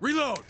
Reload!